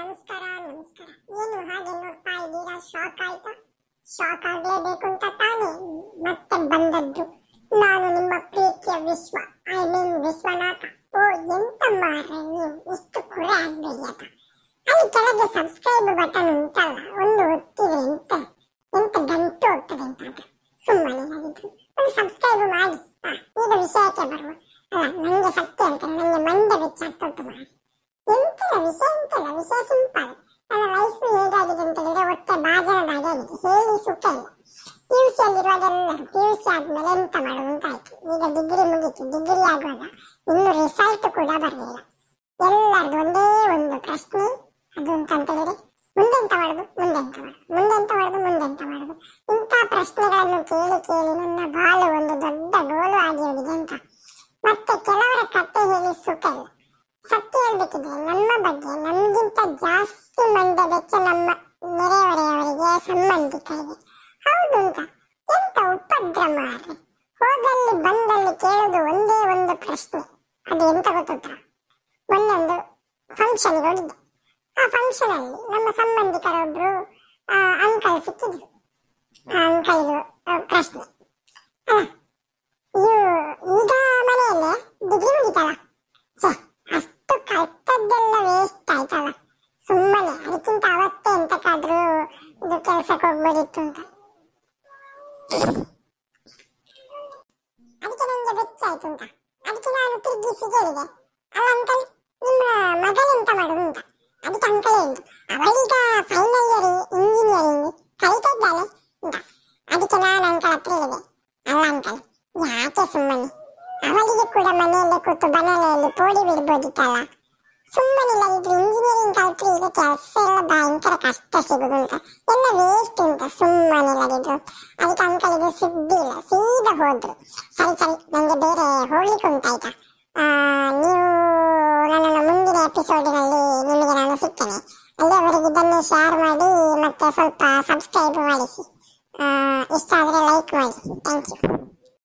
ನಮಸ್ಕಾರ ನಮಸ್ಕಾರ ಏನು ಹಾಗೆ ನೋಡ್ತಾ ಇದ್ದೀರಾ ಶಾಕ್ ಆಯ್ತಾ ಶಾಕ್ ಆಗ್ಲೇಬೇಕು ಅಂತ ತಾನೇ ಮತ್ತೆ ಬಂದದ್ದು ನಾನು ನಿಮ್ಮ ಪ್ರೀತಿಯ ವಿಶ್ವ ಐ ಮೀನ್ ವಿಶ್ವನಾಥ ಓ ಎಂತ ಮಾರ್ರೆ ನೀವು ಇಷ್ಟು ಕುರೆ ಆಗ್ಬೇಡಿ ಅಲ್ಲಿ ಕೆಳಗೆ ಸಬ್ಸ್ಕ್ರೈಬ್ ಬಟನ್ ಉಂಟಲ್ಲ ಒಂದು ಒತ್ತಿದೆ ಎಂತ ಎಂತ ಗಂಟು ಹೋಗ್ತದೆ ಅಂತ ಅದು ಸುಮ್ಮನೆ ಆಗಿದ್ದು ಒಂದು ಸಬ್ಸ್ಕ್ರೈಬ್ ಮಾಡಿ ಈಗ ವಿಷಯಕ್ಕೆ ಬರುವ ಅಲ್ಲ ನನಗೆ ಸತ್ಯ ಅಂತಾರೆ ನನಗೆ ಮಂದೆ ಬೆಚ್ಚಾಗ್ತಾ ಉಂಟು ಮಾಡಿ ಸಿಂಪಲ್ ನನ್ನ ಲೈಫ್ ಹೇಗಾಗಿದೆ ಅಂತ ಹೇಳಿದ್ರೆ ಒಟ್ಟೆ ಬಾಜನದ ಹಾಗೆ ಆಗಿದೆ ಹೇಳಿ ಸುಖ ಇಲ್ಲ ಪಿ ಯು ಸಿಯಲ್ಲಿರುವಾಗ ಪಿ ಯು ಸಿ ಆದ್ಮೇಲೆ ಎಂತ ಮಾಡುದು ಆಯ್ತು ಈಗ ಡಿಗ್ರಿ ಮುಗೀತು ಡಿಗ್ರಿ ಆಗುವಾಗ ಇನ್ನು ರಿಸಲ್ಟ್ ಕೂಡ ಬರಲಿಲ್ಲ ಎಲ್ಲರದು ಒಂದೇ ಒಂದು ಪ್ರಶ್ನೆ ಅದು ಅಂತ ಅಂತ ಮುಂದೆ ಮುಂದೆಂತ ಮಾಡುದು ಮುಂದೆಂತ ಮಾಡುದು ಮುಂದೆಂತ ಮಾಡುದು ಮುಂದೆಂತ ಮಾಡುದು ಇಂಥ ಪ್ರಶ್ನೆಗಳನ್ನು ಕೇಳಿ ಕೇಳಿ ನನ್ನ ಬಾಳು ಒಂದು ದೊಡ್ಡ ಗೋಲು ಆಗಿ ಹೋಗಿದೆ ಅಂತ ಮತ್ತೆ ಕೆಲವರ ಕತ್ತೆ ಹೇಳಿ ಸುಖ ಇಲ್ಲ ಆಗ್ತಿದೆ ನಮ್ಮ ಬಗ್ಗೆ ನಮಗಿಂತ ಜಾಸ್ತಿ ಬೆಚ್ಚ ನಮ್ಮ ನೆರೆಹೊರೆಯವರಿಗೆ ಸಂಬಂಧಿಕರಿಗೆ ಹೌದು ಅಂತ ಎಂತ ಉಪದ್ರ ಮಾರ್ರೆ ಹೋದಲ್ಲಿ ಬಂದಲ್ಲಿ ಕೇಳೋದು ಒಂದೇ ಒಂದು ಪ್ರಶ್ನೆ ಅದು ಎಂತ ಗೊತ್ತುಂಟಾ ಮೊನ್ನೊಂದು ಫಂಕ್ಷನ್ ಹೋಗಿದ್ದೆ ಆ ಫಂಕ್ಷನ್ ಅಲ್ಲಿ ನಮ್ಮ ಸಂಬಂಧಿಕರೊಬ್ರು ಅಂಕಲ್ ಸಿಕ್ಕಿದ್ರು ಆ ಅಂಕಲ್ ಪ್ರಶ್ನೆ ಇಷ್ಟ ಆಯ್ತಲ್ಲ ಸುಮ್ಮನೆ ಅದಕ್ಕಿಂತ ಅವತ್ತೇ ಎಂತಕ್ಕಾದ್ರೂ ಇದು ಕೆಲ್ಸಕ್ಕೆ ಹೋಗ್ಬೋದಿತ್ತು ಅಂತ ಅದಕ್ಕೆ ನನಗೆ ಬೆಚ್ಚ ಆಯ್ತು ಅಂತ ಅದಕ್ಕೆ ನಾನು ತಿರುಗಿಸಿ ಕೇಳಿದೆ ಅಲ್ಲ ಅಂಕಲ್ ನಿಮ್ಮ ಮಗನೆಂತ ಮಾಡುದು ಅಂತ ಅದಕ್ಕೆ ಅಂಕಲ್ ಹೇಳಿದ್ರು ಅವಳೀಗ ಫೈನಲ್ ಇಯರ್ ಇಂಜಿನಿಯರಿಂಗ್ ಕಲಿತಾ ಇದ್ದಾಳೆ ಅಂತ ಅದಕ್ಕೆ ನಾನು ಅಂಕಲ್ ಹತ್ರ ಹೇಳಿದೆ ಅಲ್ಲ ಅಂಕಲ್ ಯಾಕೆ ಸುಮ್ಮನೆ ಅವಳಿಗೆ ಕೂಡ ಮನೆಯಲ್ಲೇ ಕೂತು ಬನಾಲೆಯಲ್ಲಿ ಪೋಡಿ ಬಿಡ್ಬೋದಿತ್ತಲ್ಲ ಸುಮ್ಮನಿಲ್ಲ ಇದು ಇಂಜಿನಿಯರಿಂಗ್ ಕಲ್ತ್ರಿ ಈಗ ಕೆಲಸ ಎಲ್ಲ ಭಯಂಕರ ಕಷ್ಟ ಸಿಗುದು ಅಂತ ಎಲ್ಲ ವೇಸ್ಟ್ ಅಂತ ಉಂಟ ಸುಮ್ಮನಿಲ್ಲದಿದ್ರು ಅದಕ್ಕೆ ಅಂಕಲ್ ಇದು ಸುದ್ದಿ ಇಲ್ಲ ಸೀದಾ ಹೋದ್ರು ಸರಿ ಸರಿ ನಂಗೆ ಬೇರೆ ಹೋಗ್ಲಿಕ್ಕೆ ಉಂಟಾಯ್ತಾ ನೀವು ನನ್ನ ಮುಂದಿನ ಎಪಿಸೋಡಿನಲ್ಲಿ ನಿಮಗೆ ನಾನು ಸಿಗ್ತೇನೆ ಅಲ್ಲಿಯವರೆಗೆ ಇದನ್ನು ಶೇರ್ ಮಾಡಿ ಮತ್ತೆ ಸ್ವಲ್ಪ ಸಬ್ಸ್ಕ್ರೈಬ್ ಮಾಡಿಸಿ ಇಷ್ಟ ಆದರೆ ಲೈಕ್ ಮಾಡಿ ಥ್ಯಾಂಕ್ ಯು